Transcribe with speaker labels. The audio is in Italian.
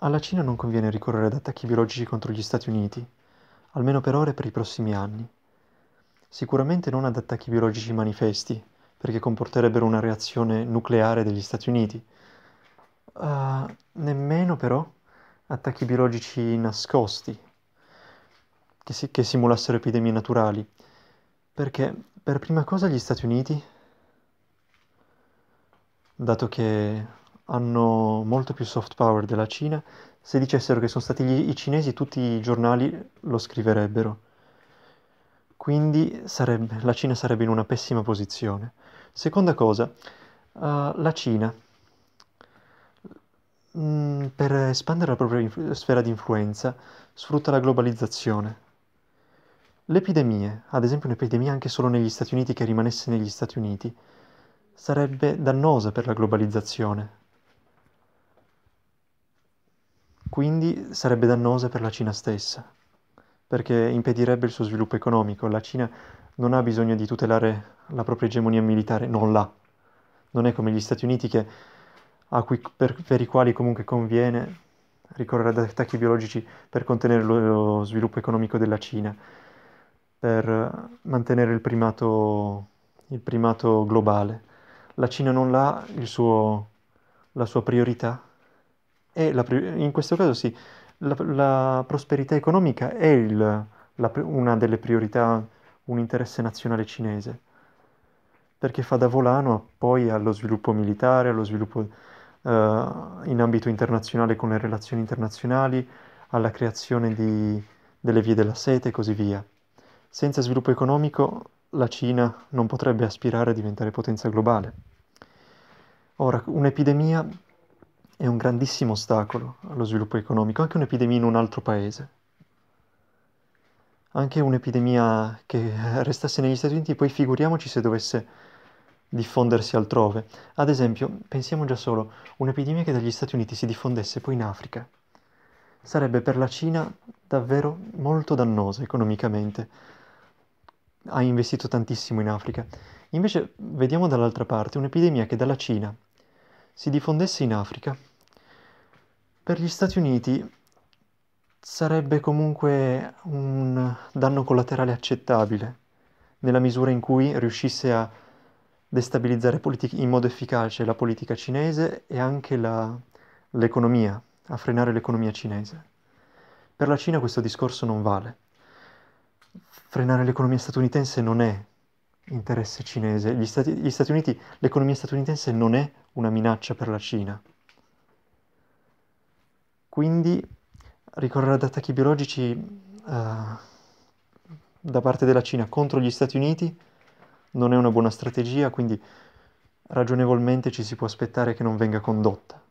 Speaker 1: Alla Cina non conviene ricorrere ad attacchi biologici contro gli Stati Uniti, almeno per ora e per i prossimi anni. Sicuramente non ad attacchi biologici manifesti, perché comporterebbero una reazione nucleare degli Stati Uniti. Uh, nemmeno però attacchi biologici nascosti, che, si- che simulassero epidemie naturali, perché per prima cosa gli Stati Uniti, dato che hanno molto più soft power della Cina, se dicessero che sono stati gli, i cinesi tutti i giornali lo scriverebbero. Quindi sarebbe, la Cina sarebbe in una pessima posizione. Seconda cosa, uh, la Cina, mh, mm, per espandere la propria inf- sfera di influenza, sfrutta la globalizzazione. Le epidemie, ad esempio un'epidemia anche solo negli Stati Uniti che rimanesse negli Stati Uniti, sarebbe dannosa per la globalizzazione, quindi sarebbe dannosa per la Cina stessa, perché impedirebbe il suo sviluppo economico. La Cina non ha bisogno di tutelare la propria egemonia militare, non l'ha. Non è come gli Stati Uniti che, cui, per, per, i quali comunque conviene ricorrere ad attacchi biologici per contenere lo, lo sviluppo economico della Cina, per mantenere il primato, il primato globale. La Cina non l'ha, suo, la sua priorità è la, in questo caso sì, la, la prosperità economica è il, la, una delle priorità, un interesse nazionale cinese, perché fa da volano poi allo sviluppo militare, allo sviluppo eh, in ambito internazionale con le relazioni internazionali, alla creazione di, delle vie della sete e così via. Senza sviluppo economico la Cina non potrebbe aspirare a diventare potenza globale. Ora, un'epidemia è un grandissimo ostacolo allo sviluppo economico, anche un'epidemia in un altro paese. Anche un'epidemia che restasse negli Stati Uniti, poi figuriamoci se dovesse diffondersi altrove. Ad esempio, pensiamo già solo, un'epidemia che dagli Stati Uniti si diffondesse poi in Africa. Sarebbe per la Cina davvero molto dannosa economicamente. Ha investito tantissimo in Africa. Invece vediamo dall'altra parte un'epidemia che dalla Cina si diffondesse in Africa per gli Stati Uniti sarebbe comunque un danno collaterale accettabile, nella misura in cui riuscisse a destabilizzare politi- in modo efficace la politica cinese e anche la, l'economia, a frenare l'economia cinese. Per la Cina questo discorso non vale. Frenare l'economia statunitense non è interesse cinese. Gli Stati, gli Stati Uniti, l'economia statunitense non è una minaccia per la Cina. Quindi ricorrere ad attacchi biologici uh, da parte della Cina contro gli Stati Uniti non è una buona strategia, quindi ragionevolmente ci si può aspettare che non venga condotta.